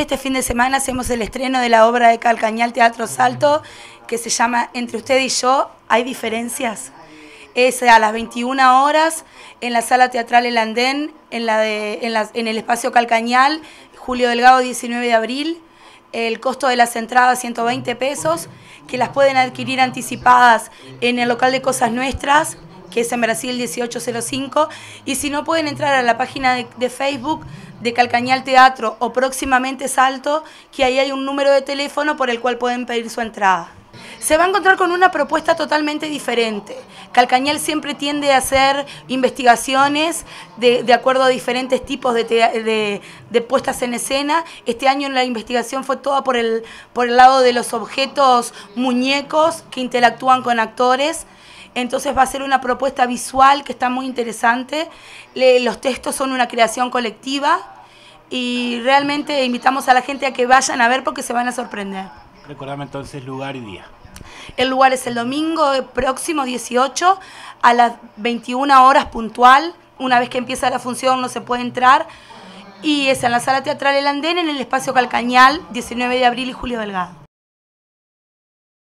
Este fin de semana hacemos el estreno de la obra de Calcañal Teatro Salto que se llama Entre usted y yo, ¿hay diferencias? Es a las 21 horas en la sala teatral El Andén, en, en, el espacio Calcañal, Julio Delgado, 19 de abril. El costo de las entradas, 120 pesos, que las pueden adquirir anticipadas en el local de Cosas Nuestras, que es en Brasil 1805. Y si no, pueden entrar a la página de Facebook de Calcañal Teatro o próximamente Salto, que ahí hay un número de teléfono por el cual pueden pedir su entrada se va a encontrar con una propuesta totalmente diferente. Calcañal siempre tiende a hacer investigaciones de, acuerdo a diferentes tipos de, puestas en escena. Este año la investigación fue toda por el, por el lado de los objetos muñecos que interactúan con actores. Entonces va a ser una propuesta visual que está muy interesante. los textos son una creación colectiva y realmente invitamos a la gente a que vayan a ver porque se van a sorprender. Recordame entonces lugar y día. El lugar es el domingo eh, próximo 18 a las 21 horas puntual. Una vez que empieza la función no se puede entrar. Y es en la sala teatral El Andén, en el espacio Calcañal, 19 de abril y Julio Delgado.